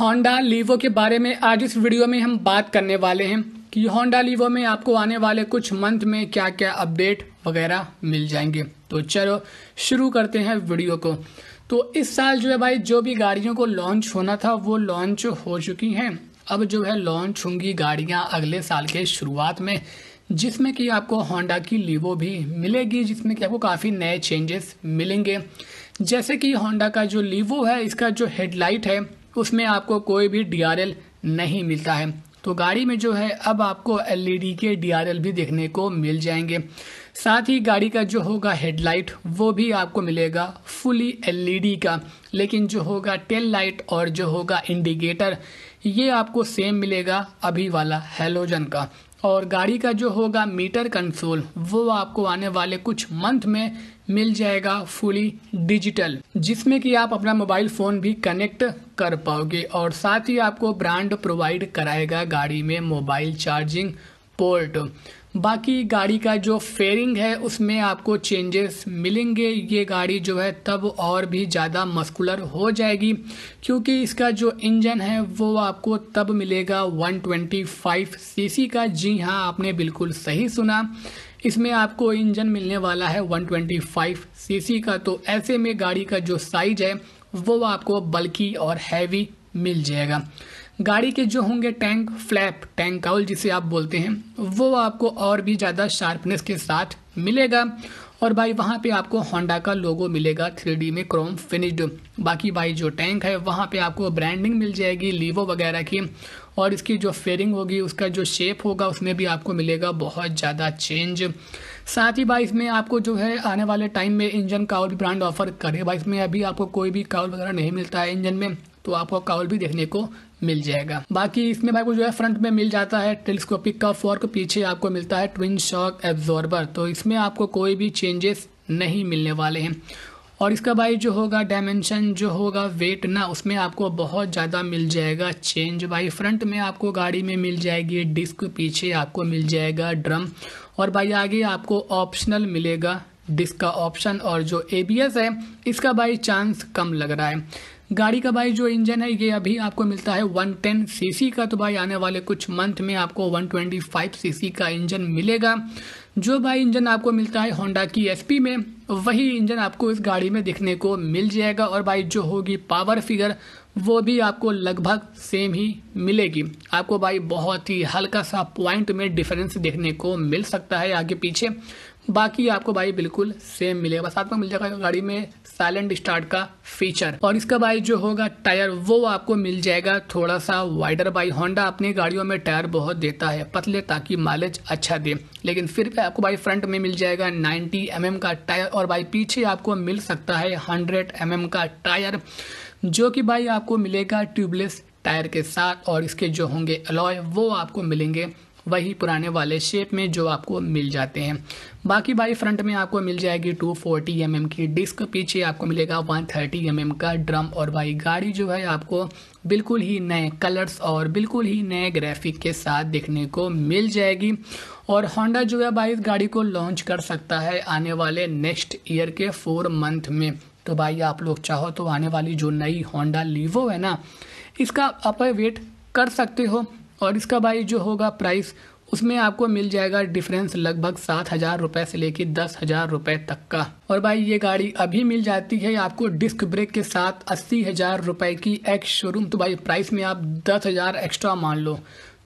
Honda लीवो के बारे में आज इस वीडियो में हम बात करने वाले हैं कि होंडा लीवो में आपको आने वाले कुछ मंथ में क्या क्या अपडेट वगैरह मिल जाएंगे तो चलो शुरू करते हैं वीडियो को तो इस साल जो है भाई जो भी गाड़ियों को लॉन्च होना था वो लॉन्च हो चुकी हैं अब जो है लॉन्च होंगी गाड़ियाँ अगले साल के शुरुआत में जिसमें कि आपको होंडा की लीवो भी मिलेगी जिसमें कि आपको काफ़ी नए चेंजेस मिलेंगे जैसे कि होंडा का जो लीवो है इसका जो हेडलाइट है उसमें आपको कोई भी डी नहीं मिलता है तो गाड़ी में जो है अब आपको एलईडी e के डी भी देखने को मिल जाएंगे साथ ही गाड़ी का जो होगा हेडलाइट वो भी आपको मिलेगा फुली एलईडी e का लेकिन जो होगा टेल लाइट और जो होगा इंडिकेटर ये आपको सेम मिलेगा अभी वाला हेलोजन का और गाड़ी का जो होगा मीटर कंसोल वो आपको आने वाले कुछ मंथ में मिल जाएगा फुली डिजिटल जिसमें कि आप अपना मोबाइल फ़ोन भी कनेक्ट कर पाओगे और साथ ही आपको ब्रांड प्रोवाइड कराएगा गाड़ी में मोबाइल चार्जिंग पोर्ट बाकी गाड़ी का जो फेयरिंग है उसमें आपको चेंजेस मिलेंगे ये गाड़ी जो है तब और भी ज़्यादा मस्कुलर हो जाएगी क्योंकि इसका जो इंजन है वो आपको तब मिलेगा 125 सीसी का जी हाँ आपने बिल्कुल सही सुना इसमें आपको इंजन मिलने वाला है 125 सीसी का तो ऐसे में गाड़ी का जो साइज है वो आपको बल्कि और हैवी मिल जाएगा गाड़ी के जो होंगे टैंक फ्लैप टैंक काउल जिसे आप बोलते हैं वो आपको और भी ज़्यादा शार्पनेस के साथ मिलेगा और भाई वहाँ पे आपको होंडा का लोगो मिलेगा थ्री में क्रोम फिनिश्ड बाकी भाई जो टैंक है वहाँ पे आपको ब्रांडिंग मिल जाएगी लीवो वगैरह की और इसकी जो फेयरिंग होगी उसका जो शेप होगा उसमें भी आपको मिलेगा बहुत ज़्यादा चेंज साथ ही भाई इसमें आपको जो है आने वाले टाइम में इंजन काउल भी ब्रांड ऑफर करे भाई इसमें अभी आपको कोई भी काउल वगैरह नहीं मिलता है इंजन में तो आपको काउल भी देखने को मिल जाएगा बाकी इसमें भाई को जो है फ्रंट में मिल जाता है टेलीस्कोपिक का फॉर्क पीछे आपको मिलता है ट्विन शॉक एब्जॉर्बर तो इसमें आपको कोई भी चेंजेस नहीं मिलने वाले हैं और इसका भाई जो होगा डायमेंशन जो होगा वेट ना उसमें आपको बहुत ज़्यादा मिल जाएगा चेंज भाई फ्रंट में आपको गाड़ी में मिल जाएगी डिस्क पीछे आपको मिल जाएगा ड्रम और भाई आगे आपको ऑप्शनल मिलेगा डिस्क का ऑप्शन और जो ए है इसका भाई चांस कम लग रहा है गाड़ी का भाई जो इंजन है ये अभी आपको मिलता है 110 सीसी का तो भाई आने वाले कुछ मंथ में आपको 125 सीसी का इंजन मिलेगा जो भाई इंजन आपको मिलता है होंडा की एस में वही इंजन आपको इस गाड़ी में दिखने को मिल जाएगा और भाई जो होगी पावर फिगर वो भी आपको लगभग सेम ही मिलेगी आपको भाई बहुत ही हल्का सा पॉइंट में डिफरेंस देखने को मिल सकता है आगे पीछे बाकी आपको भाई बिल्कुल सेम मिलेगा बस आपको मिल जाएगा गाड़ी में साइलेंट स्टार्ट का फीचर और इसका भाई जो होगा टायर वो आपको मिल जाएगा थोड़ा सा वाइडर भाई होंडा अपनी गाड़ियों में टायर बहुत देता है पतले ताकि माइलेज अच्छा दे लेकिन फिर भी आपको भाई फ्रंट में मिल जाएगा 90 एम mm का टायर और भाई पीछे आपको मिल सकता है 100 एम mm का टायर जो कि भाई आपको मिलेगा ट्यूबलेस टायर के साथ और इसके जो होंगे अलॉय वो आपको मिलेंगे वही पुराने वाले शेप में जो आपको मिल जाते हैं बाकी भाई फ्रंट में आपको मिल जाएगी 240 फोर्टी mm की डिस्क पीछे आपको मिलेगा 130 थर्टी mm का ड्रम और भाई गाड़ी जो है आपको बिल्कुल ही नए कलर्स और बिल्कुल ही नए ग्राफिक के साथ देखने को मिल जाएगी और होंडा जो है भाई इस गाड़ी को लॉन्च कर सकता है आने वाले नेक्स्ट ईयर के फोर मंथ में तो भाई आप लोग चाहो तो आने वाली जो नई होंडा लीवो है ना इसका आप वेट कर सकते हो और इसका भाई जो होगा प्राइस उसमें आपको मिल जाएगा डिफरेंस लगभग सात हज़ार रुपये से लेके दस हज़ार रुपये तक का और भाई ये गाड़ी अभी मिल जाती है आपको डिस्क ब्रेक के साथ अस्सी हज़ार रुपये की एक्स शोरूम तो भाई प्राइस में आप दस हज़ार एक्स्ट्रा मान लो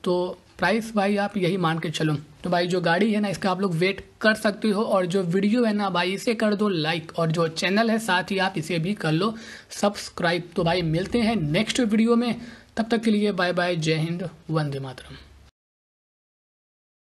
तो प्राइस भाई आप यही मान के चलो तो भाई जो गाड़ी है ना इसका आप लोग वेट कर सकते हो और जो वीडियो है ना भाई इसे कर दो लाइक और जो चैनल है साथ ही आप इसे भी कर लो सब्सक्राइब तो भाई मिलते हैं नेक्स्ट वीडियो में तब तक के लिए बाय बाय जय हिंद वंदे मातरम